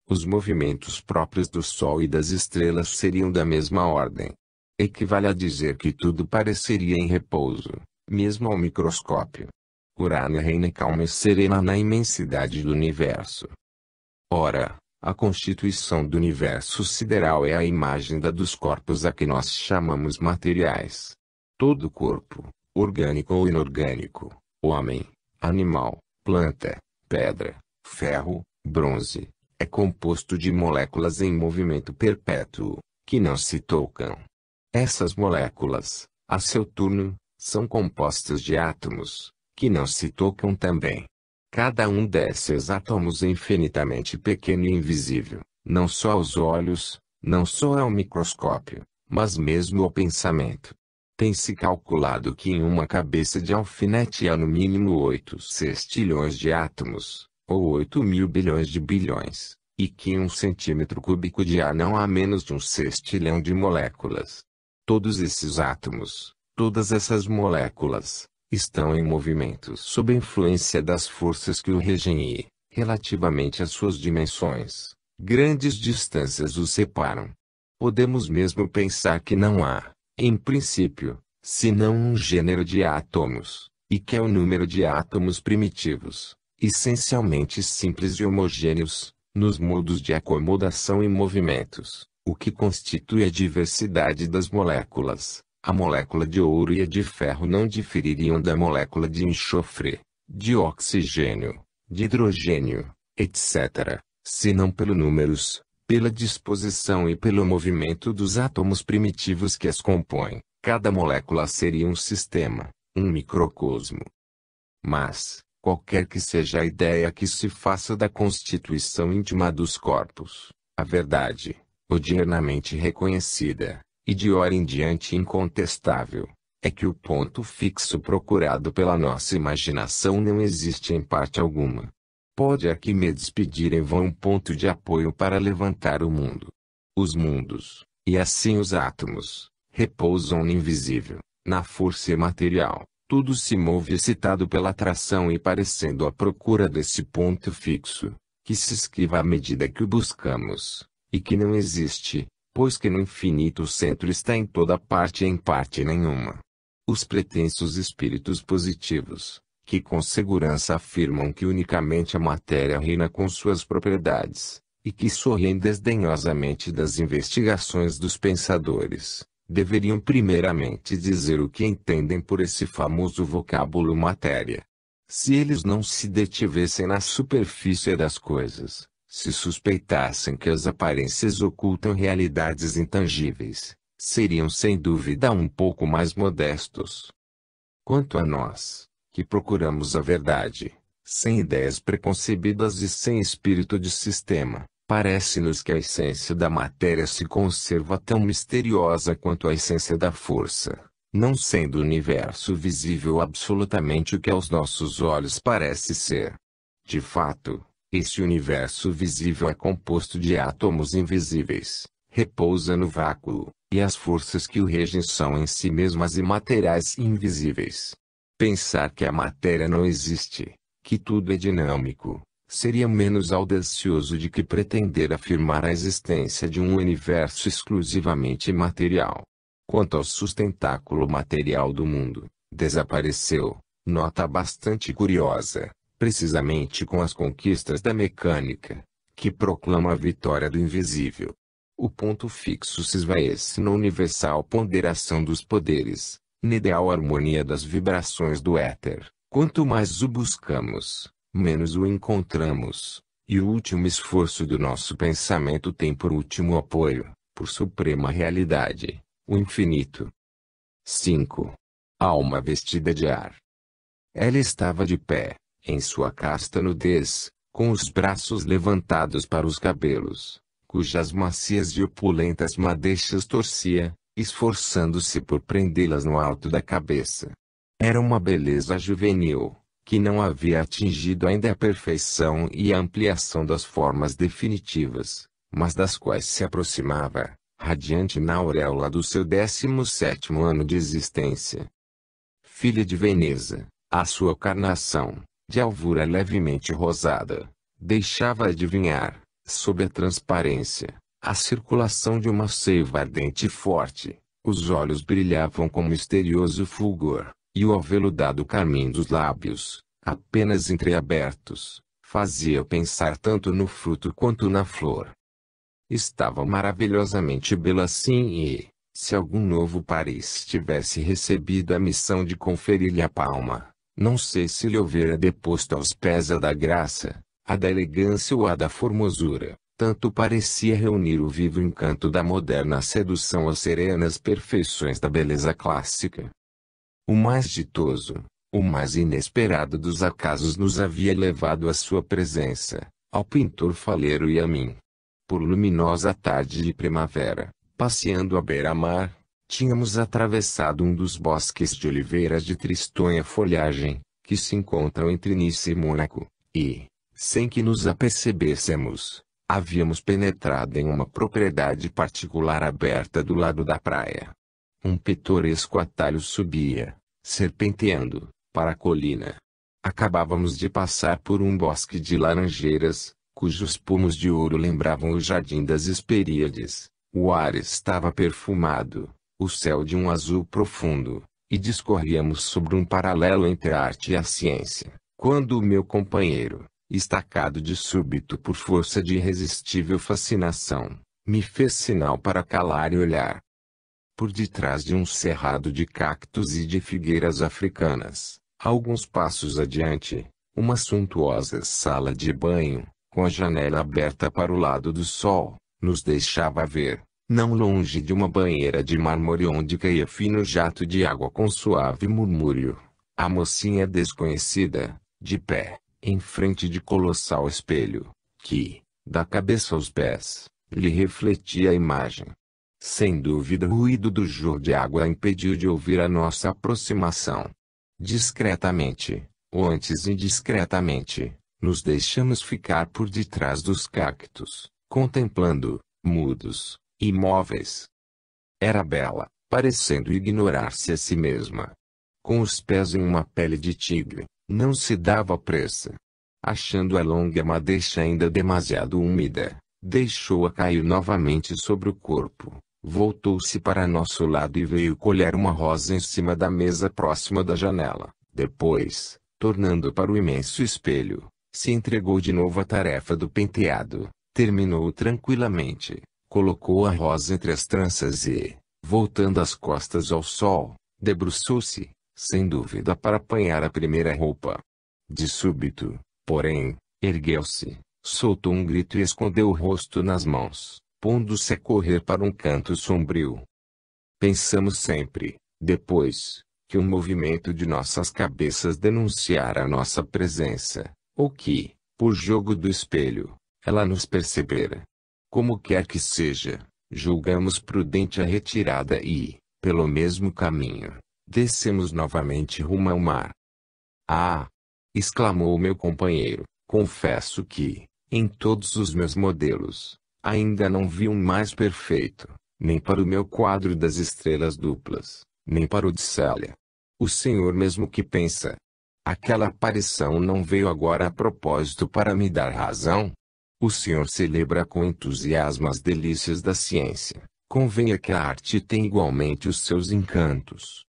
Os movimentos próprios do Sol e das estrelas seriam da mesma ordem. Equivale a dizer que tudo pareceria em repouso, mesmo ao microscópio. Urano é reina calma e serena na imensidade do universo. Ora, a constituição do universo sideral é a imagem da dos corpos a que nós chamamos materiais. Todo corpo, orgânico ou inorgânico, homem, animal, planta, pedra, ferro, bronze, é composto de moléculas em movimento perpétuo, que não se tocam. Essas moléculas, a seu turno, são compostas de átomos, que não se tocam também. Cada um desses átomos é infinitamente pequeno e invisível, não só aos olhos, não só ao microscópio, mas mesmo ao pensamento. Tem-se calculado que em uma cabeça de alfinete há no mínimo 8 sextilhões de átomos, ou 8 mil bilhões de bilhões, e que em um centímetro cúbico de ar não há menos de um sextilhão de moléculas. Todos esses átomos, todas essas moléculas, estão em movimento sob a influência das forças que o regem e, relativamente às suas dimensões, grandes distâncias os separam. Podemos mesmo pensar que não há, em princípio, se não um gênero de átomos, e que é o número de átomos primitivos, essencialmente simples e homogêneos, nos modos de acomodação e movimentos, o que constitui a diversidade das moléculas. A molécula de ouro e a de ferro não difeririam da molécula de enxofre, de oxigênio, de hidrogênio, etc., se não pelo números, pela disposição e pelo movimento dos átomos primitivos que as compõem, cada molécula seria um sistema, um microcosmo. Mas, qualquer que seja a ideia que se faça da constituição íntima dos corpos, a verdade, odiernamente reconhecida, e de hora em diante incontestável, é que o ponto fixo procurado pela nossa imaginação não existe em parte alguma pode Arquimedes pedir em é vão um ponto de apoio para levantar o mundo. Os mundos, e assim os átomos, repousam no invisível, na força imaterial. Tudo se move excitado pela atração e parecendo à procura desse ponto fixo, que se esquiva à medida que o buscamos, e que não existe, pois que no infinito o centro está em toda parte e em parte nenhuma. Os pretensos espíritos positivos, que com segurança afirmam que unicamente a matéria reina com suas propriedades, e que sorriem desdenhosamente das investigações dos pensadores, deveriam primeiramente dizer o que entendem por esse famoso vocábulo matéria. Se eles não se detivessem na superfície das coisas, se suspeitassem que as aparências ocultam realidades intangíveis, seriam sem dúvida um pouco mais modestos. Quanto a nós, que procuramos a verdade, sem ideias preconcebidas e sem espírito de sistema, parece-nos que a essência da matéria se conserva tão misteriosa quanto a essência da força, não sendo o universo visível absolutamente o que aos nossos olhos parece ser. De fato, esse universo visível é composto de átomos invisíveis, repousa no vácuo, e as forças que o regem são em si mesmas imateriais e invisíveis. Pensar que a matéria não existe, que tudo é dinâmico, seria menos audacioso do que pretender afirmar a existência de um universo exclusivamente material. Quanto ao sustentáculo material do mundo, desapareceu, nota bastante curiosa, precisamente com as conquistas da mecânica, que proclama a vitória do invisível. O ponto fixo se esvaece na universal ponderação dos poderes, na ideal harmonia das vibrações do éter, quanto mais o buscamos, menos o encontramos, e o último esforço do nosso pensamento tem por último apoio, por suprema realidade, o infinito. 5. Alma vestida de ar. Ela estava de pé, em sua casta nudez, com os braços levantados para os cabelos, cujas macias e opulentas madeixas torcia, esforçando-se por prendê-las no alto da cabeça. Era uma beleza juvenil, que não havia atingido ainda a perfeição e a ampliação das formas definitivas, mas das quais se aproximava, radiante na auréola do seu 17 ano de existência. Filha de Veneza, a sua carnação, de alvura levemente rosada, deixava adivinhar, sob a transparência, a circulação de uma seiva ardente e forte, os olhos brilhavam com misterioso fulgor, e o aveludado carmim dos lábios, apenas entreabertos, fazia pensar tanto no fruto quanto na flor. Estava maravilhosamente bela assim e, se algum novo Paris tivesse recebido a missão de conferir-lhe a palma, não sei se lhe houvera deposto aos pés a da graça, a da elegância ou a da formosura entanto parecia reunir o vivo encanto da moderna sedução às serenas perfeições da beleza clássica. O mais ditoso, o mais inesperado dos acasos nos havia levado à sua presença, ao pintor faleiro e a mim. Por luminosa tarde de primavera, passeando à beira-mar, tínhamos atravessado um dos bosques de oliveiras de tristonha folhagem, que se encontram entre Nice e Mônaco, e, sem que nos apercebêssemos, Havíamos penetrado em uma propriedade particular aberta do lado da praia. Um pitoresco atalho subia, serpenteando, para a colina. Acabávamos de passar por um bosque de laranjeiras, cujos pomos de ouro lembravam o jardim das Hesperíades. O ar estava perfumado, o céu de um azul profundo, e discorríamos sobre um paralelo entre a arte e a ciência, quando o meu companheiro, estacado de súbito por força de irresistível fascinação, me fez sinal para calar e olhar. Por detrás de um cerrado de cactos e de figueiras africanas, alguns passos adiante, uma suntuosa sala de banho, com a janela aberta para o lado do sol, nos deixava ver, não longe de uma banheira de mármore onde caía fino jato de água com suave murmúrio, a mocinha desconhecida, de pé, em frente de colossal espelho, que, da cabeça aos pés, lhe refletia a imagem. Sem dúvida o ruído do jorro de água impediu de ouvir a nossa aproximação. Discretamente, ou antes indiscretamente, nos deixamos ficar por detrás dos cactos, contemplando, mudos, imóveis. Era bela, parecendo ignorar-se a si mesma. Com os pés em uma pele de tigre, não se dava pressa. Achando-a longa madeixa ainda demasiado úmida, deixou-a cair novamente sobre o corpo, voltou-se para nosso lado e veio colher uma rosa em cima da mesa próxima da janela. Depois, tornando para o imenso espelho, se entregou de novo à tarefa do penteado, terminou tranquilamente, colocou a rosa entre as tranças e, voltando as costas ao sol, debruçou-se, sem dúvida para apanhar a primeira roupa. De súbito, porém, ergueu-se, soltou um grito e escondeu o rosto nas mãos, pondo-se a correr para um canto sombrio. Pensamos sempre, depois, que o movimento de nossas cabeças denunciara a nossa presença, ou que, por jogo do espelho, ela nos percebera. Como quer que seja, julgamos prudente a retirada e, pelo mesmo caminho, Descemos novamente rumo ao mar. Ah! exclamou meu companheiro, confesso que, em todos os meus modelos, ainda não vi um mais perfeito, nem para o meu quadro das estrelas duplas, nem para o de Célia. O senhor mesmo que pensa. Aquela aparição não veio agora a propósito para me dar razão? O senhor celebra com entusiasmo as delícias da ciência. Convenha que a arte tem igualmente os seus encantos.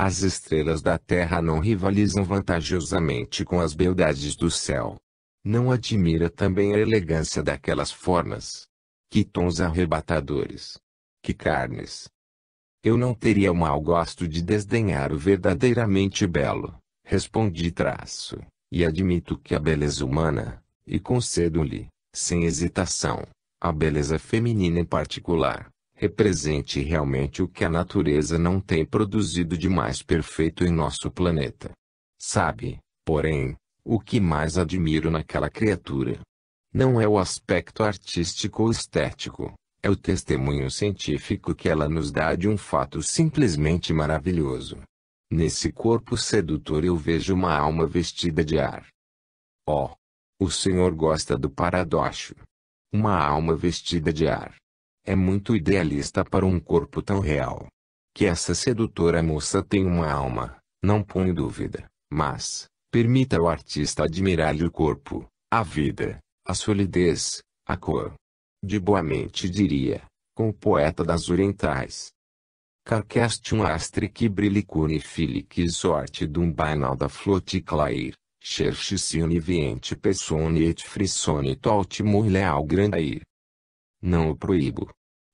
As estrelas da terra não rivalizam vantajosamente com as beldades do céu. Não admira também a elegância daquelas formas. Que tons arrebatadores! Que carnes! Eu não teria o mau gosto de desdenhar o verdadeiramente belo, respondi traço, e admito que a beleza humana, e concedo-lhe, sem hesitação, a beleza feminina em particular, represente realmente o que a natureza não tem produzido de mais perfeito em nosso planeta. Sabe, porém, o que mais admiro naquela criatura? Não é o aspecto artístico ou estético, é o testemunho científico que ela nos dá de um fato simplesmente maravilhoso. Nesse corpo sedutor eu vejo uma alma vestida de ar. Oh! O Senhor gosta do paradoxo. Uma alma vestida de ar é muito idealista para um corpo tão real. Que essa sedutora moça tem uma alma, não ponho dúvida, mas, permita ao artista admirar-lhe o corpo, a vida, a solidez, a cor. De boa mente diria, com o poeta das orientais. Carqueste um astre que brilicune qui sorte dum bainal da flote clair, cherchicione viente persone et frissone tot leal grandair. Não o proíbo,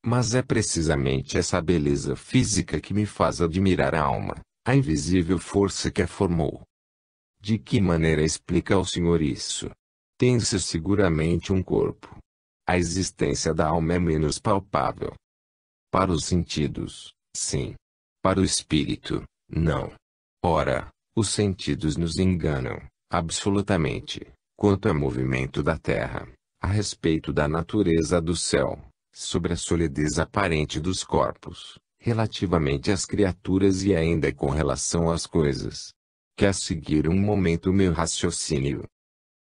mas é precisamente essa beleza física que me faz admirar a alma, a invisível força que a formou. De que maneira explica ao senhor isso? Tem-se seguramente um corpo. A existência da alma é menos palpável. Para os sentidos, sim. Para o espírito, não. Ora, os sentidos nos enganam, absolutamente, quanto ao movimento da terra, a respeito da natureza do céu sobre a solidez aparente dos corpos, relativamente às criaturas e ainda com relação às coisas. Quer seguir um momento meu raciocínio?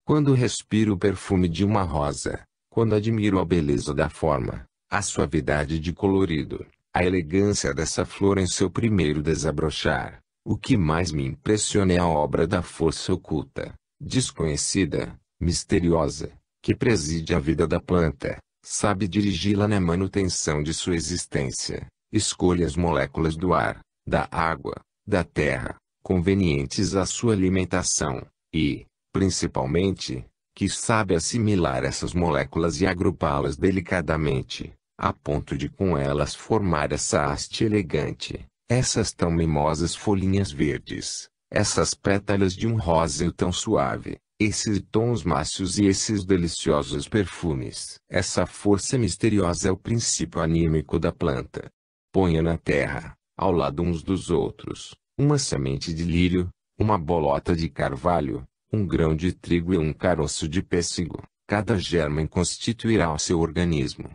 Quando respiro o perfume de uma rosa, quando admiro a beleza da forma, a suavidade de colorido, a elegância dessa flor em seu primeiro desabrochar, o que mais me impressiona é a obra da força oculta, desconhecida, misteriosa, que preside a vida da planta, sabe dirigi-la na manutenção de sua existência, escolhe as moléculas do ar, da água, da terra, convenientes à sua alimentação, e, principalmente, que sabe assimilar essas moléculas e agrupá-las delicadamente, a ponto de com elas formar essa haste elegante, essas tão mimosas folhinhas verdes, essas pétalas de um róseo tão suave, esses tons macios e esses deliciosos perfumes. Essa força misteriosa é o princípio anímico da planta. Ponha na terra, ao lado uns dos outros, uma semente de lírio, uma bolota de carvalho, um grão de trigo e um caroço de pêssego. Cada germen constituirá o seu organismo.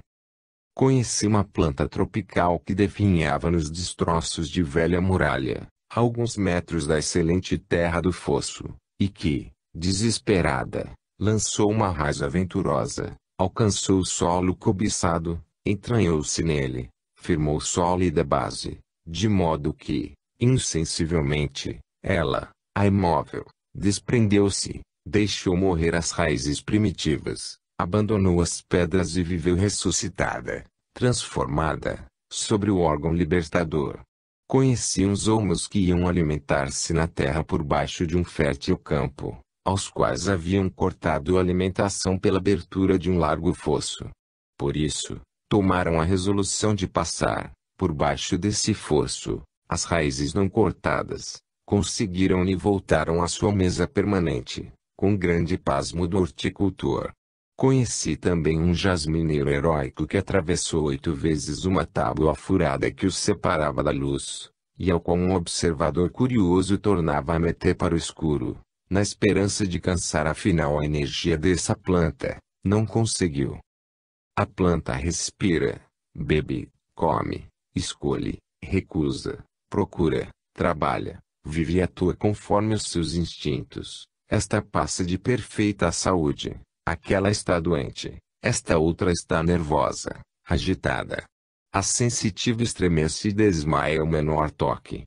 Conheci uma planta tropical que definhava nos destroços de velha muralha, a alguns metros da excelente terra do fosso, e que, desesperada, lançou uma raiz aventurosa, alcançou o solo cobiçado, entranhou-se nele, firmou sólida base, de modo que, insensivelmente, ela, a imóvel, desprendeu-se, deixou morrer as raízes primitivas, abandonou as pedras e viveu ressuscitada, transformada, sobre o órgão libertador. Conheci uns homos que iam alimentar-se na terra por baixo de um fértil campo, aos quais haviam cortado a alimentação pela abertura de um largo fosso. Por isso, tomaram a resolução de passar, por baixo desse fosso, as raízes não cortadas, conseguiram e voltaram à sua mesa permanente, com grande pasmo do horticultor. Conheci também um jasmineiro heróico que atravessou oito vezes uma tábua furada que o separava da luz, e ao qual um observador curioso tornava a meter para o escuro na esperança de cansar afinal a energia dessa planta, não conseguiu. A planta respira, bebe, come, escolhe, recusa, procura, trabalha, vive e atua conforme os seus instintos. Esta passa de perfeita saúde, aquela está doente, esta outra está nervosa, agitada. A sensitiva estremece e desmaia o menor toque.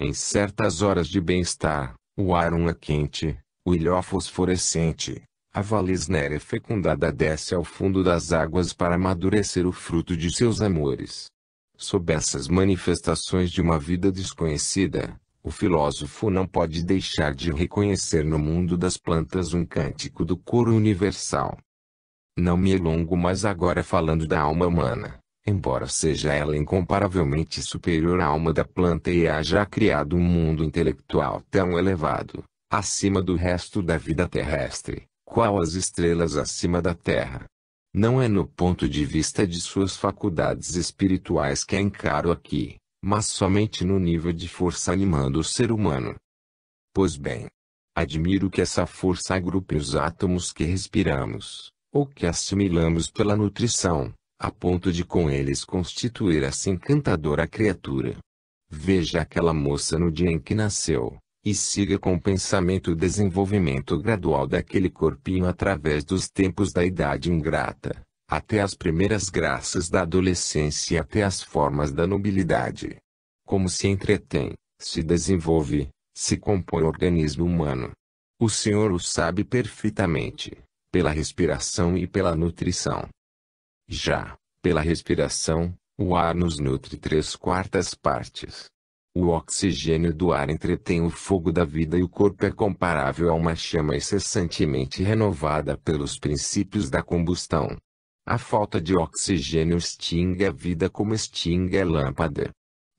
Em certas horas de bem-estar, o é quente, o ilhó fosforescente, a valisnera é fecundada desce ao fundo das águas para amadurecer o fruto de seus amores. Sob essas manifestações de uma vida desconhecida, o filósofo não pode deixar de reconhecer no mundo das plantas um cântico do coro universal. Não me alongo mais agora falando da alma humana, embora seja ela incomparavelmente superior à alma da planta e haja criado um mundo intelectual tão elevado, acima do resto da vida terrestre, qual as estrelas acima da terra. Não é no ponto de vista de suas faculdades espirituais que a encaro aqui, mas somente no nível de força animando o ser humano. Pois bem, admiro que essa força agrupe os átomos que respiramos, ou que assimilamos pela nutrição, a ponto de com eles constituir essa encantadora criatura. Veja aquela moça no dia em que nasceu, e siga com pensamento o desenvolvimento gradual daquele corpinho através dos tempos da idade ingrata, até as primeiras graças da adolescência e até as formas da nobilidade. Como se entretém, se desenvolve, se compõe o organismo humano. O Senhor o sabe perfeitamente, pela respiração e pela nutrição já, pela respiração, o ar nos nutre três quartas partes. O oxigênio do ar entretém o fogo da vida e o corpo é comparável a uma chama incessantemente renovada pelos princípios da combustão. A falta de oxigênio extingue a vida como extingue a lâmpada.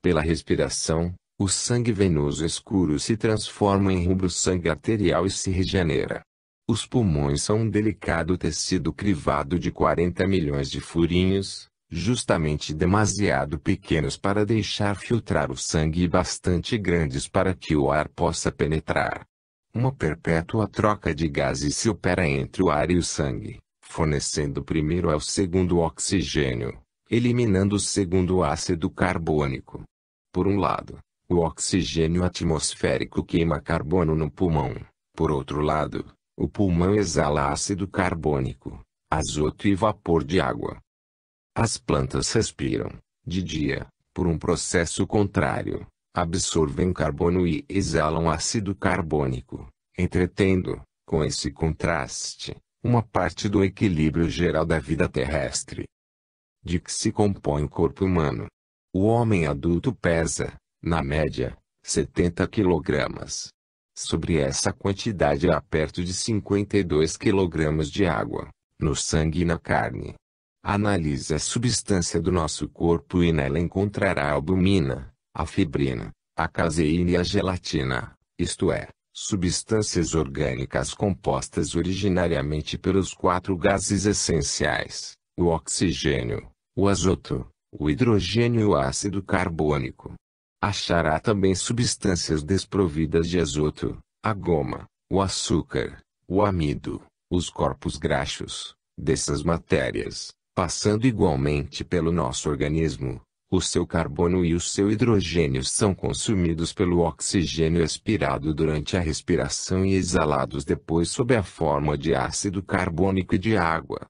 Pela respiração, o sangue venoso escuro se transforma em rubro sangue arterial e se regenera. Os pulmões são um delicado tecido crivado de 40 milhões de furinhos, justamente demasiado pequenos para deixar filtrar o sangue e bastante grandes para que o ar possa penetrar. Uma perpétua troca de gases se opera entre o ar e o sangue, fornecendo primeiro ao segundo oxigênio, eliminando o segundo ácido carbônico. Por um lado, o oxigênio atmosférico queima carbono no pulmão, por outro lado, o pulmão exala ácido carbônico, azoto e vapor de água. As plantas respiram, de dia, por um processo contrário, absorvem carbono e exalam ácido carbônico, entretendo, com esse contraste, uma parte do equilíbrio geral da vida terrestre. De que se compõe o corpo humano? O homem adulto pesa, na média, 70 quilogramas. Sobre essa quantidade há perto de 52 kg de água, no sangue e na carne. Analise a substância do nosso corpo e nela encontrará a albumina, a fibrina, a caseína e a gelatina, isto é, substâncias orgânicas compostas originariamente pelos quatro gases essenciais: o oxigênio, o azoto, o hidrogênio e o ácido carbônico. Achará também substâncias desprovidas de azoto, a goma, o açúcar, o amido, os corpos graxos, dessas matérias, passando igualmente pelo nosso organismo, o seu carbono e o seu hidrogênio são consumidos pelo oxigênio expirado durante a respiração e exalados depois sob a forma de ácido carbônico e de água.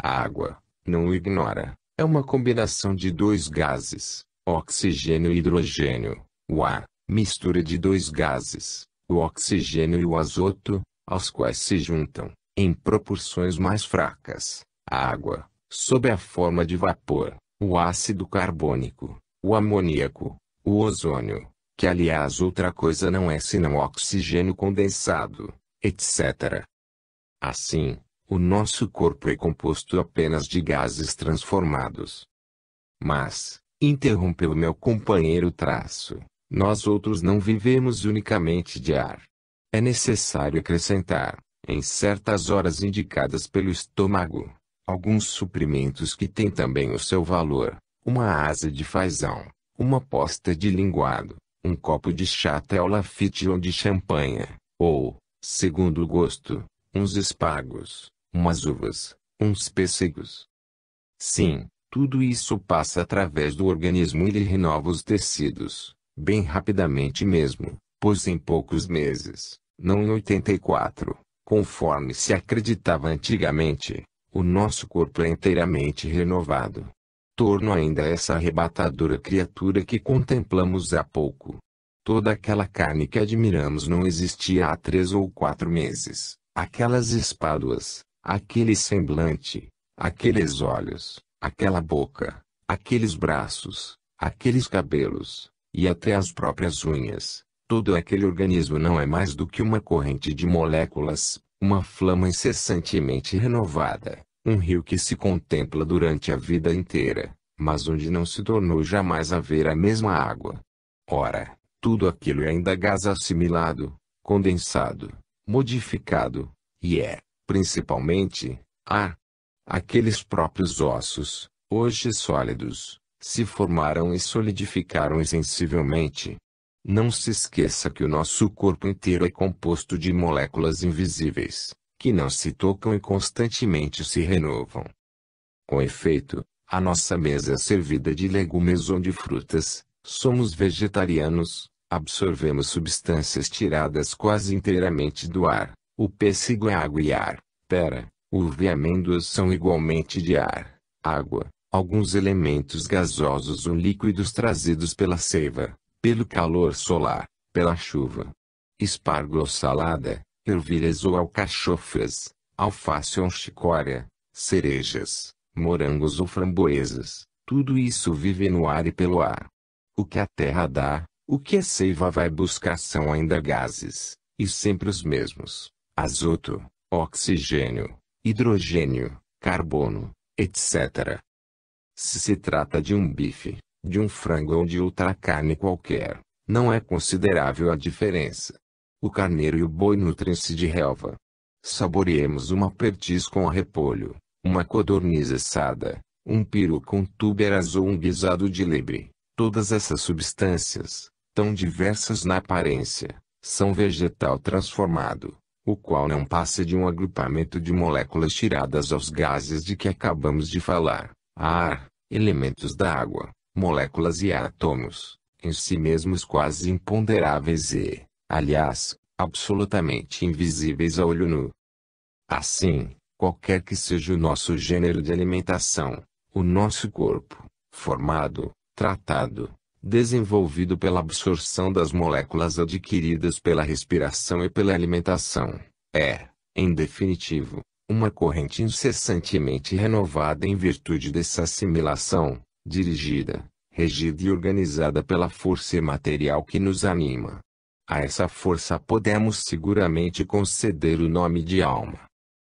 A água, não o ignora, é uma combinação de dois gases, oxigênio e hidrogênio, o ar, mistura de dois gases, o oxigênio e o azoto, aos quais se juntam, em proporções mais fracas, a água, sob a forma de vapor, o ácido carbônico, o amoníaco, o ozônio, que aliás outra coisa não é senão oxigênio condensado, etc. Assim, o nosso corpo é composto apenas de gases transformados. Mas, interrompeu meu companheiro traço, nós outros não vivemos unicamente de ar. É necessário acrescentar, em certas horas indicadas pelo estômago, alguns suprimentos que têm também o seu valor, uma asa de fazão, uma posta de linguado, um copo de até o lafite ou de champanha, ou, segundo o gosto, uns espagos, umas uvas, uns pêssegos. Sim, tudo isso passa através do organismo e ele renova os tecidos, bem rapidamente mesmo, pois em poucos meses, não em 84, conforme se acreditava antigamente, o nosso corpo é inteiramente renovado. Torno ainda essa arrebatadora criatura que contemplamos há pouco. Toda aquela carne que admiramos não existia há três ou quatro meses, aquelas espáduas, aquele semblante, aqueles olhos, aquela boca, aqueles braços, aqueles cabelos, e até as próprias unhas, todo aquele organismo não é mais do que uma corrente de moléculas, uma flama incessantemente renovada, um rio que se contempla durante a vida inteira, mas onde não se tornou jamais a ver a mesma água. Ora, tudo aquilo é ainda gás assimilado, condensado, modificado, e é, principalmente, ar, Aqueles próprios ossos, hoje sólidos, se formaram e solidificaram insensivelmente. Não se esqueça que o nosso corpo inteiro é composto de moléculas invisíveis, que não se tocam e constantemente se renovam. Com efeito, a nossa mesa é servida de legumes ou de frutas, somos vegetarianos, absorvemos substâncias tiradas quase inteiramente do ar, o pêssego é água e ar, pera, Uva e amêndoas são igualmente de ar, água, alguns elementos gasosos ou líquidos trazidos pela seiva, pelo calor solar, pela chuva. Espargos salada, ervilhas ou alcachofras, alface ou chicória, cerejas, morangos ou framboesas, tudo isso vive no ar e pelo ar. O que a terra dá, o que a seiva vai buscar são ainda gases, e sempre os mesmos: azoto, oxigênio, hidrogênio, carbono, etc. Se se trata de um bife, de um frango ou de outra carne qualquer, não é considerável a diferença. O carneiro e o boi nutrem-se de relva. Saboreemos uma pertiz com repolho, uma codorniz assada, um peru com túberas ou um guisado de lebre. Todas essas substâncias, tão diversas na aparência, são vegetal transformado o qual não é passa de um agrupamento de moléculas tiradas aos gases de que acabamos de falar, ar, elementos da água, moléculas e átomos, em si mesmos quase imponderáveis e, aliás, absolutamente invisíveis a olho nu. Assim, qualquer que seja o nosso gênero de alimentação, o nosso corpo, formado, tratado, desenvolvido pela absorção das moléculas adquiridas pela respiração e pela alimentação, é, em definitivo, uma corrente incessantemente renovada em virtude dessa assimilação, dirigida, regida e organizada pela força material que nos anima. A essa força podemos seguramente conceder o nome de alma.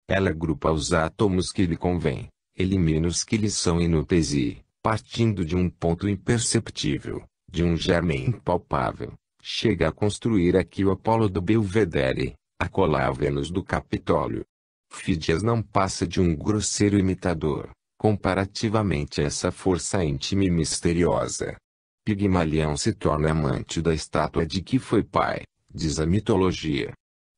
Ela agrupa os átomos que lhe convém, elimina os que lhe são inúteis e, partindo de um ponto imperceptível, de um germe impalpável, chega a construir aqui o Apolo do Belvedere, colar a Vênus do Capitólio. Fídias não passa de um grosseiro imitador, comparativamente a essa força íntima e misteriosa. Pigmalião se torna amante da estátua de que foi pai, diz a mitologia.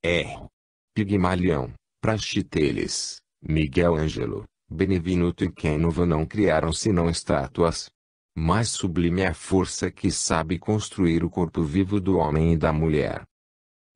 Erro. É. Pigmalião, Praxiteles, Miguel Ângelo, Benevenuto e Canova não criaram senão estátuas, mais sublime é a força que sabe construir o corpo vivo do homem e da mulher.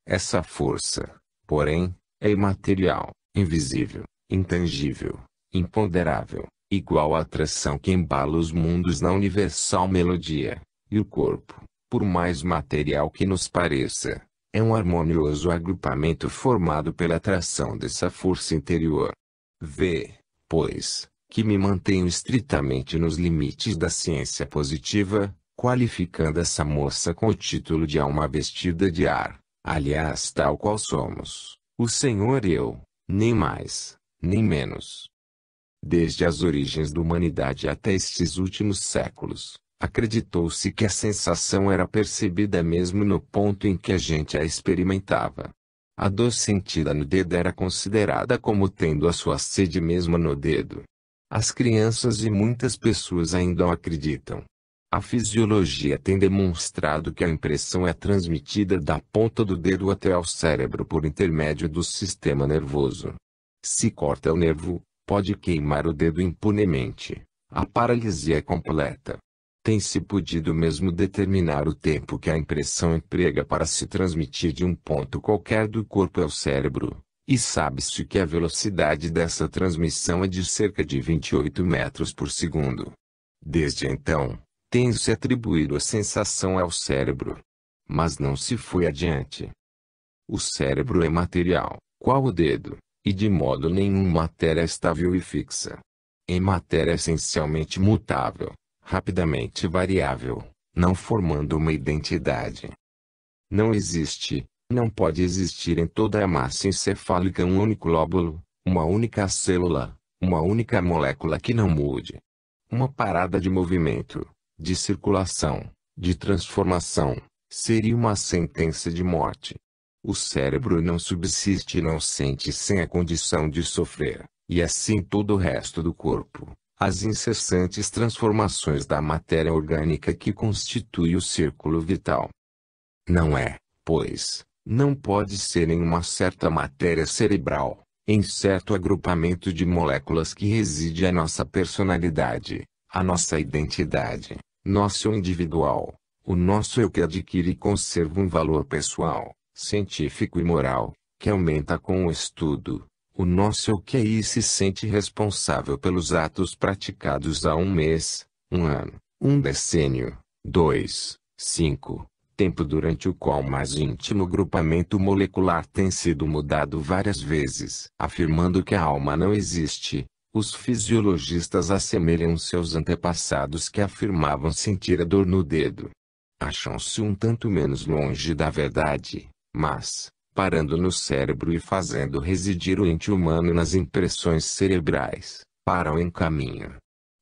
Essa força, porém, é imaterial, invisível, intangível, imponderável, igual à atração que embala os mundos na universal melodia, e o corpo, por mais material que nos pareça, é um harmonioso agrupamento formado pela atração dessa força interior. Vê, pois, que me mantenho estritamente nos limites da ciência positiva, qualificando essa moça com o título de alma vestida de ar, aliás tal qual somos, o Senhor e eu, nem mais, nem menos. Desde as origens da humanidade até estes últimos séculos, acreditou-se que a sensação era percebida mesmo no ponto em que a gente a experimentava. A dor sentida no dedo era considerada como tendo a sua sede mesmo no dedo. As crianças e muitas pessoas ainda o acreditam. A fisiologia tem demonstrado que a impressão é transmitida da ponta do dedo até ao cérebro por intermédio do sistema nervoso. Se corta o nervo, pode queimar o dedo impunemente. A paralisia é completa. Tem-se podido mesmo determinar o tempo que a impressão emprega para se transmitir de um ponto qualquer do corpo ao cérebro, e sabe-se que a velocidade dessa transmissão é de cerca de 28 metros por segundo. Desde então, tem-se atribuído a sensação ao cérebro. Mas não se foi adiante. O cérebro é material, qual o dedo, e de modo nenhum matéria estável e fixa. Em é matéria essencialmente mutável, rapidamente variável, não formando uma identidade. Não existe, não pode existir em toda a massa encefálica um único lóbulo, uma única célula, uma única molécula que não mude. Uma parada de movimento, de circulação, de transformação, seria uma sentença de morte. O cérebro não subsiste e não sente sem a condição de sofrer, e assim todo o resto do corpo. As incessantes transformações da matéria orgânica que constitui o círculo vital. Não é, pois, não pode ser em uma certa matéria cerebral, em certo agrupamento de moléculas que reside a nossa personalidade, a nossa identidade, nosso individual, o nosso eu que adquire e conserva um valor pessoal, científico e moral, que aumenta com o estudo, o nosso eu que aí se sente responsável pelos atos praticados há um mês, um ano, um decênio, dois, cinco, tempo durante o qual o mais íntimo grupamento molecular tem sido mudado várias vezes. Afirmando que a alma não existe, os fisiologistas assemelham seus antepassados que afirmavam sentir a dor no dedo. Acham-se um tanto menos longe da verdade, mas, parando no cérebro e fazendo residir o ente humano nas impressões cerebrais, param em caminho.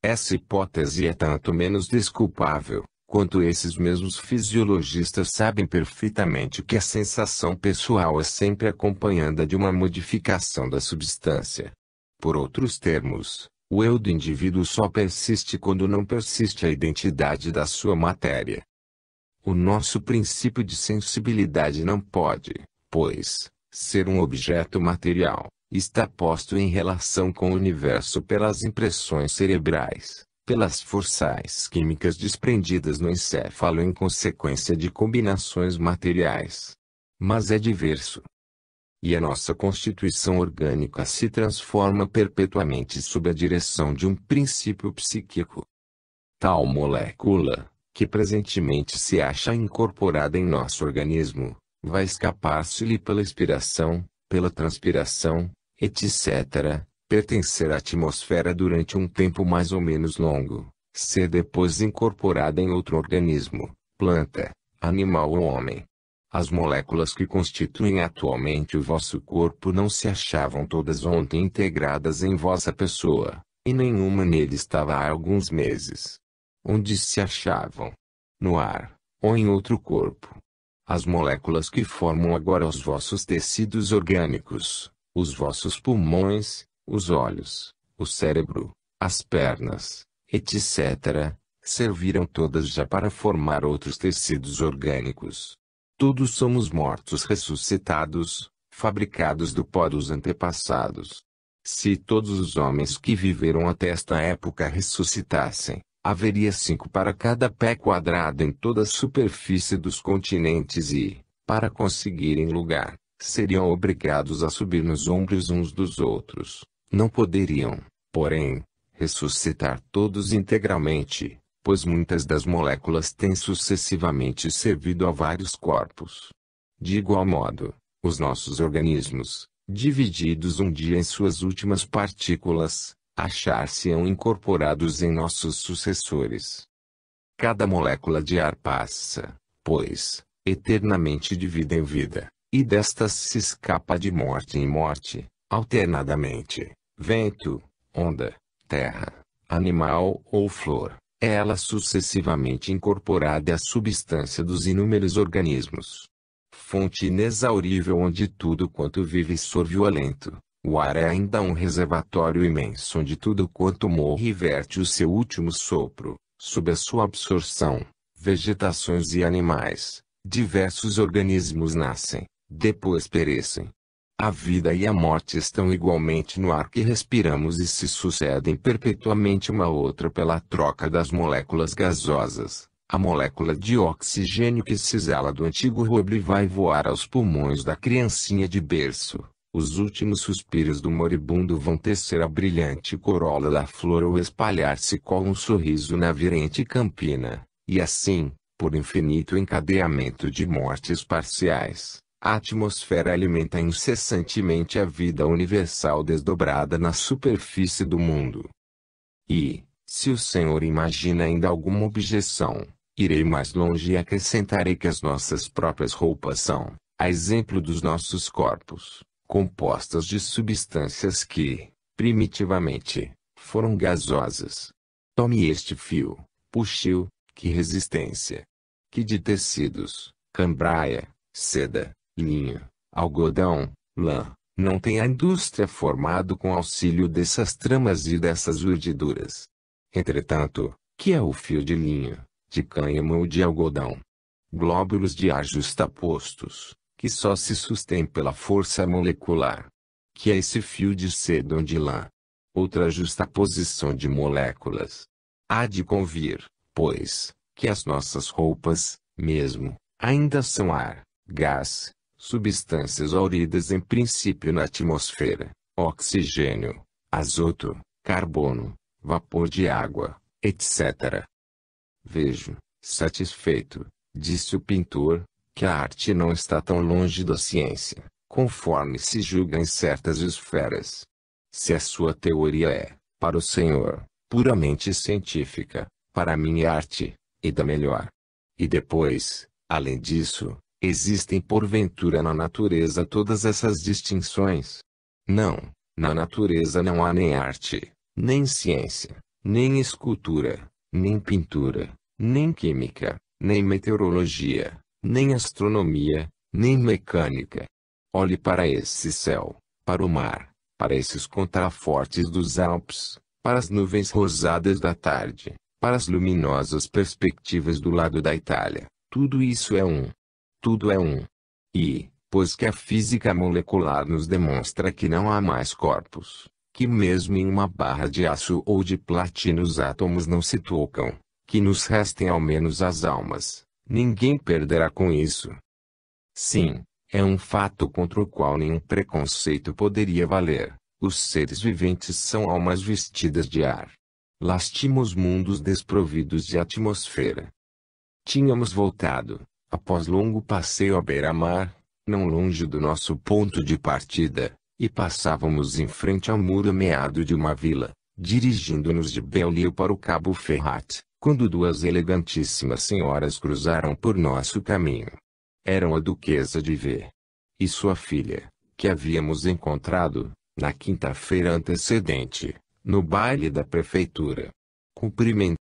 Essa hipótese é tanto menos desculpável, quanto esses mesmos fisiologistas sabem perfeitamente que a sensação pessoal é sempre acompanhada de uma modificação da substância. Por outros termos, o eu do indivíduo só persiste quando não persiste a identidade da sua matéria. O nosso princípio de sensibilidade não pode, pois, ser um objeto material, está posto em relação com o universo pelas impressões cerebrais pelas forças químicas desprendidas no encéfalo em consequência de combinações materiais. Mas é diverso. E a nossa constituição orgânica se transforma perpetuamente sob a direção de um princípio psíquico. Tal molécula, que presentemente se acha incorporada em nosso organismo, vai escapar-se-lhe pela expiração, pela transpiração, etc., pertencer à atmosfera durante um tempo mais ou menos longo, ser depois incorporada em outro organismo, planta, animal ou homem. As moléculas que constituem atualmente o vosso corpo não se achavam todas ontem integradas em vossa pessoa, e nenhuma nele estava há alguns meses. Onde se achavam? No ar, ou em outro corpo. As moléculas que formam agora os vossos tecidos orgânicos, os vossos pulmões, os olhos, o cérebro, as pernas, etc., serviram todas já para formar outros tecidos orgânicos. Todos somos mortos ressuscitados, fabricados do pó dos antepassados. Se todos os homens que viveram até esta época ressuscitassem, haveria cinco para cada pé quadrado em toda a superfície dos continentes e, para conseguirem lugar, seriam obrigados a subir nos ombros uns dos outros. Não poderiam, porém, ressuscitar todos integralmente, pois muitas das moléculas têm sucessivamente servido a vários corpos. De igual modo, os nossos organismos, divididos um dia em suas últimas partículas, achar-se-ão incorporados em nossos sucessores. Cada molécula de ar passa, pois, eternamente de vida em vida, e destas se escapa de morte em morte, alternadamente, vento, onda, terra, animal ou flor, é ela sucessivamente incorporada à substância dos inúmeros organismos. Fonte inexaurível onde tudo quanto vive sorve o alento, o ar é ainda um reservatório imenso onde tudo quanto morre verte o seu último sopro, sob a sua absorção, vegetações e animais, diversos organismos nascem, depois perecem, a vida e a morte estão igualmente no ar que respiramos e se sucedem perpetuamente uma outra pela troca das moléculas gasosas. A molécula de oxigênio que cisela do antigo roble vai voar aos pulmões da criancinha de berço. Os últimos suspiros do moribundo vão tecer a brilhante corola da flor ou espalhar-se com um sorriso na virente campina. E assim, por infinito encadeamento de mortes parciais a atmosfera alimenta incessantemente a vida universal desdobrada na superfície do mundo. E, se o Senhor imagina ainda alguma objeção, irei mais longe e acrescentarei que as nossas próprias roupas são, a exemplo dos nossos corpos, compostas de substâncias que, primitivamente, foram gasosas. Tome este fio, puxil, que resistência! Que de tecidos, cambraia, seda, linha, algodão, lã, não tem a indústria formado com auxílio dessas tramas e dessas urdiduras. Entretanto, que é o fio de linha, de cânhamo ou de algodão? Glóbulos de ar justapostos, que só se sustém pela força molecular. Que é esse fio de seda de lã? Outra justaposição de moléculas. Há de convir, pois, que as nossas roupas, mesmo, ainda são ar, gás, substâncias auridas em princípio na atmosfera, oxigênio, azoto, carbono, vapor de água, etc. Vejo, satisfeito, disse o pintor, que a arte não está tão longe da ciência, conforme se julga em certas esferas. Se a sua teoria é, para o senhor, puramente científica, para mim é arte, e da melhor. E depois, além disso, Existem porventura na natureza todas essas distinções? Não, na natureza não há nem arte, nem ciência, nem escultura, nem pintura, nem química, nem meteorologia, nem astronomia, nem mecânica. Olhe para esse céu, para o mar, para esses contrafortes dos Alpes, para as nuvens rosadas da tarde, para as luminosas perspectivas do lado da Itália. Tudo isso é um tudo é um. E, pois que a física molecular nos demonstra que não há mais corpos, que mesmo em uma barra de aço ou de platina os átomos não se tocam, que nos restem ao menos as almas, ninguém perderá com isso. Sim, é um fato contra o qual nenhum preconceito poderia valer. Os seres viventes são almas vestidas de ar. Lastimos mundos desprovidos de atmosfera. Tínhamos voltado, após longo passeio à beira-mar, não longe do nosso ponto de partida, e passávamos em frente ao muro meado de uma vila, dirigindo-nos de Belio para o Cabo Ferrat, quando duas elegantíssimas senhoras cruzaram por nosso caminho. Eram a Duquesa de V. e sua filha, que havíamos encontrado, na quinta-feira antecedente, no baile da prefeitura. Cumprimentei